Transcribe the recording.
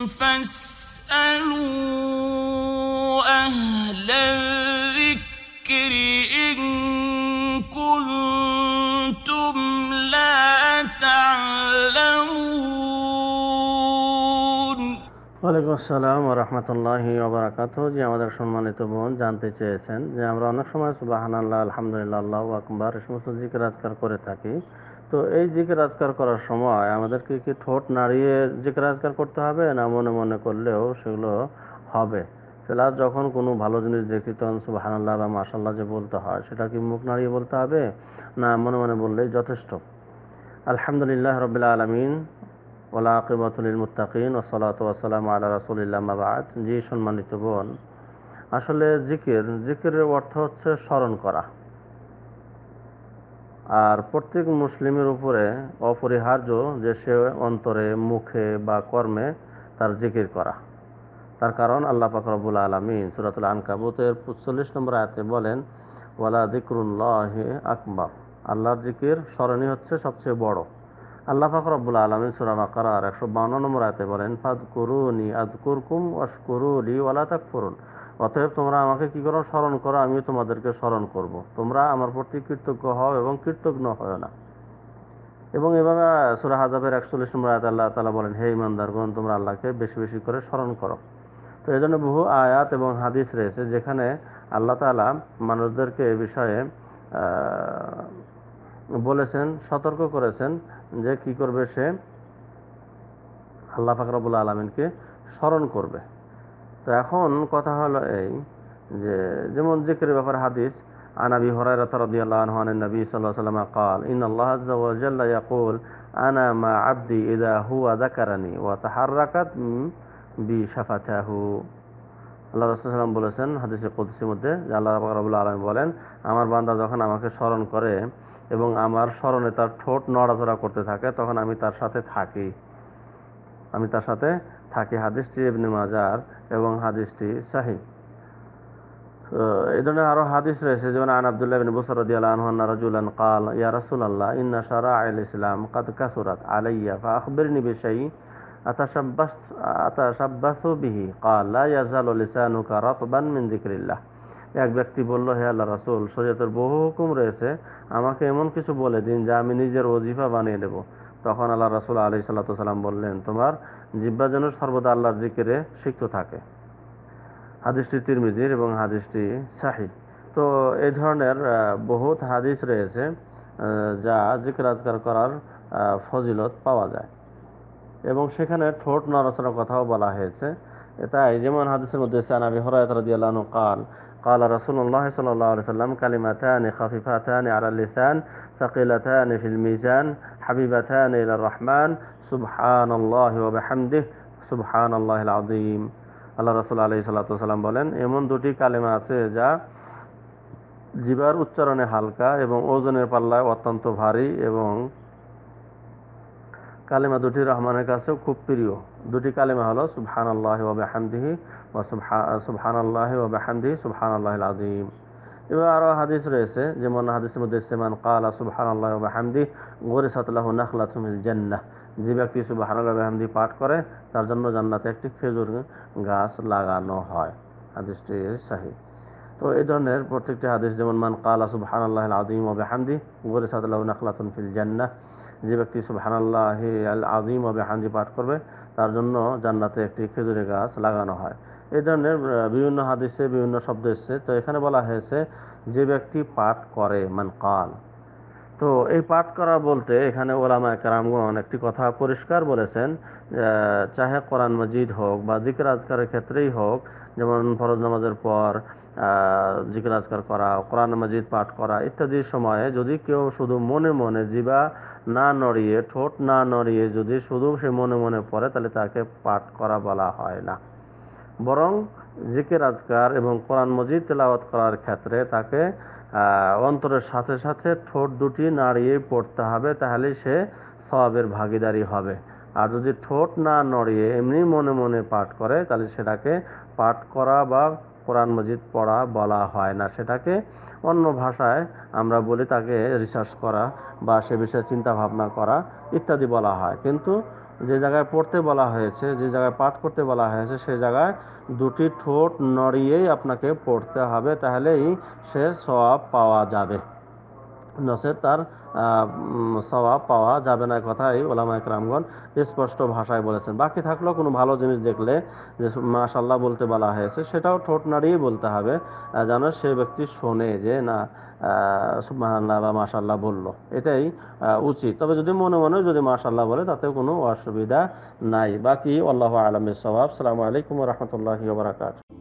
فاسألوا أهل الذكر إن ওয়ালাইকুম আসসালাম রহমতুল্লাহ ওবরাকাত যে আমাদের সম্মানিত বোন জানতে চেয়েছেন যে আমরা অনেক সময় সুবাহান আল্লাহ আলহামদুলিল্লাহ আল্লাহ আকবর সমস্ত জিকির আজকার করে থাকি তো এই জিকির আজকার করার সময় আমাদেরকে কি ঠোঁট নাড়িয়ে জিকির আজকার করতে হবে না মনে মনে করলেও সেগুলো হবে ফেলার যখন কোনো ভালো জিনিস দেখি তখন সুবাহানাল্লাহ বা মাসাল্লাহ যে বলতে হয় সেটা কি মুখ নাড়িয়ে বলতে হবে না মনে মনে বললেই যথেষ্ট আলহামদুলিল্লাহ রবিল্লা আলমিন ওলা আকিবাতুল মুতাকিন ওসলাত ওসালাম আল্লাহ রাসুলিল্লাহ মাবাদ জি সম্মানিত বোন আসলে জিকির জিকিরের অর্থ হচ্ছে স্মরণ করা আর প্রত্যেক মুসলিমের উপরে অপরিহার্য যে সে অন্তরে মুখে বা কর্মে তার জিকির করা তার কারণ আল্লাহ পাকরবুল আলমিন সুরাতুল আনকাবুতের চল্লিশ নম্বর আয়তে বলেন ওয়ালা দিকরুল্লাহ আকবর আল্লাহর জিকির স্মরণীয় হচ্ছে সবচেয়ে বড় আল্লাহ ফাকরাবুল আলমিন সুরামা কারার একশো বাউন্ন নম্বর আয়তে বলেন ফাদ করুনি আদ কুরকুম অশকুরুলি ওয়ালা তাক করুন অতএব তোমরা আমাকে কি করো স্মরণ করো আমিও তোমাদেরকে স্মরণ করব। তোমরা আমার প্রতি কৃতজ্ঞ হও এবং কৃতজ্ঞ হও না এবং এভাবে সুরা হাজাবের একচল্লিশ নম্বর আয়াত আল্লাহ তালা বলেন হে ইমানদারগণ তোমরা আল্লাহকে বেশি বেশি করে স্মরণ করো তো এই জন্য বহু আয়াত এবং হাদিস রয়েছে যেখানে আল্লাহ তালা মানুষদেরকে এ বিষয়ে বলেছেন সতর্ক করেছেন যে কি করবে সে আল্লাহ ফাকরাবুল আলমিনকে স্মরণ করবে তো এখন কথা হলো এই যে যেমন জিকির ব্যাপারে হাদিস আনাবি أبي هريرة رضي الله عنه عن النبي صلى الله عليه وسلم قال إن الله عز وجل يقول أنا مع عبدي إذا هو ذكرني وتحركت بشفتاه আল্লাহ রসুলাম বলেছেন হাদিসে কুদ্সির মধ্যে যে আল্লাহ রবুল্লা আলম বলেন আমার বান্দা যখন আমাকে স্মরণ করে এবং আমার স্মরণে তার ঠোঁট নড়াচড়া করতে থাকে তখন আমি তার সাথে থাকি আমি তার সাথে থাকে হাদিসটি ইবনে মাজার এবং হাদিসটি শাহী এই ধরনের আরও হাদিস রয়েছে যেমন আন আবদুল্লাহ বিন বুসরদি আল্লাহ রাজুলান কাল ইয়া রাসুলাল্লাহ ইন্না সারা আল ইসলাম কাদ কাসুরাত আলাইয়া ফা আখবিরনি বিশাই আতাশাব্বাস আতাশাব্বাসু বিহি কাল লা ইয়াজালু লিসানুকা রাতবান মিন যিকরিল্লাহ এক ব্যক্তি বলল হে আল্লাহ রাসুল শরীয়তের বহু হুকুম রয়েছে আমাকে এমন কিছু বলে দিন যা আমি নিজের ওজিফা বানিয়ে দেবো তখন আল্লাহ রাসুল আলি সাল্লাম বললেন তোমার জিব্বা যেন সর্বদা আল্লাহর জিকিরে সিক্ত থাকে হাদিসটি তিরমিজির এবং হাদিসটি শাহিদ তো এই ধরনের বহুত হাদিস রয়েছে যা জিকির আজকার করার ফজিলত পাওয়া যায় এবং সেখানে ঠোঁট নড়াচড়ার কথাও বলা হয়েছে তাই যেমন হাদিসের মধ্যে সানাবি হরায়ত রাদিয়াল্লাহু কাল قال رسول الله صلى الله عليه وسلم كلمتان خفيفتان على اللسان ثقيلتان في الميزان حبيبتان إلى الرحمن سبحان الله وبحمده سبحان الله العظيم আল্লাহ রসুল আলি সাল্লাম বলেন এমন দুটি কালেমা আছে যা জিবার উচ্চারণে হালকা এবং ওজনের পাল্লায় অত্যন্ত ভারী এবং কালেমা দুটি রহমানের কাছেও খুব প্রিয় দুটি কালেমা হলো সুবহান আল্লাহ ওবাহানদিহি বা সুবহান আল্লাহ ওবাহানদিহি সুবহান আল্লাহ আজিম এবার আরও হাদিস রয়েছে যেমন হাদিসের মধ্যে সেমান কালা সুবহান আল্লাহ সাতলাহ গরিসাতলাহ নাখলাতুমিল জেন্না যে ব্যক্তি সুবহান আল্লাহ ওবাহামদি পাঠ করে তার জন্য জান্নাতে একটি খেজুর গাছ লাগানো হয় হাদিসটি সাহি তো এই ধরনের প্রত্যেকটি হাদিস যেমন মান কালা সুবহান আল্লাহ আজিম সাদ গরিসাতলাহ নাখলাতুন ফিল জান্না যে ব্যক্তি সুবহানাল্লাহ আল আজিম হবে হাঞ্জি পাঠ করবে তার জন্য জান্নাতে একটি খেজুরের গাছ লাগানো হয় এই ধরনের বিভিন্ন হাদিসে বিভিন্ন শব্দ এসছে তো এখানে বলা হয়েছে যে ব্যক্তি পাঠ করে মান কাল তো এই পাঠ করা বলতে এখানে ওলামা কারামগণ একটি কথা পরিষ্কার বলেছেন চাহে কোরআন মজিদ হোক বা জিকির আজকারের ক্ষেত্রেই হোক যেমন ফরজ নামাজের পর জিকির আজকার করা কোরআন মজিদ পাঠ করা ইত্যাদি সময়ে যদি কেউ শুধু মনে মনে জিবা না নড়িয়ে ঠোঁট না নড়িয়ে যদি শুধু সে মনে মনে পড়ে তাহলে তাকে পাঠ করা বলা হয় না বরং জিকির আজকার এবং কোরআন মজিদ তেলাওয়াত করার ক্ষেত্রে তাকে অন্তরের সাথে সাথে ঠোঁট দুটি নাড়িয়ে পড়তে হবে তাহলে সে সবের ভাগিদারি হবে আর যদি ঠোঁট না নড়িয়ে এমনি মনে মনে পাঠ করে তাহলে সেটাকে পাঠ করা বা কোরআন মজিদ পড়া বলা হয় না সেটাকে অন্য ভাষায় আমরা বলি তাকে রিসার্চ করা বা সে বিষয়ে চিন্তা ভাবনা করা ইত্যাদি বলা হয় কিন্তু যে জায়গায় পড়তে বলা হয়েছে যে জায়গায় পাঠ করতে বলা হয়েছে সে জায়গায় দুটি ঠোঁট নড়িয়েই আপনাকে পড়তে হবে তাহলেই সে সব পাওয়া যাবে নসে তার স্বভাব পাওয়া যাবে না কথাই ওলামা একরামগণ স্পষ্ট ভাষায় বলেছেন বাকি থাকলেও কোনো ভালো জিনিস দেখলে যে মাশাল্লাহ বলতে বলা হয়েছে সেটাও ঠোঁট নাড়িয়ে বলতে হবে যেন সে ব্যক্তি শোনে যে না সুবহানাল্লাহ বা মাশাল্লাহ বলল এটাই উচিত তবে যদি মনে মনে যদি মাশাল্লাহ বলে তাতে কোনো অসুবিধা নাই বাকি আল্লাহ আলমের স্বভাব সালামু আলাইকুম রহমতুল্লাহ বারাকাত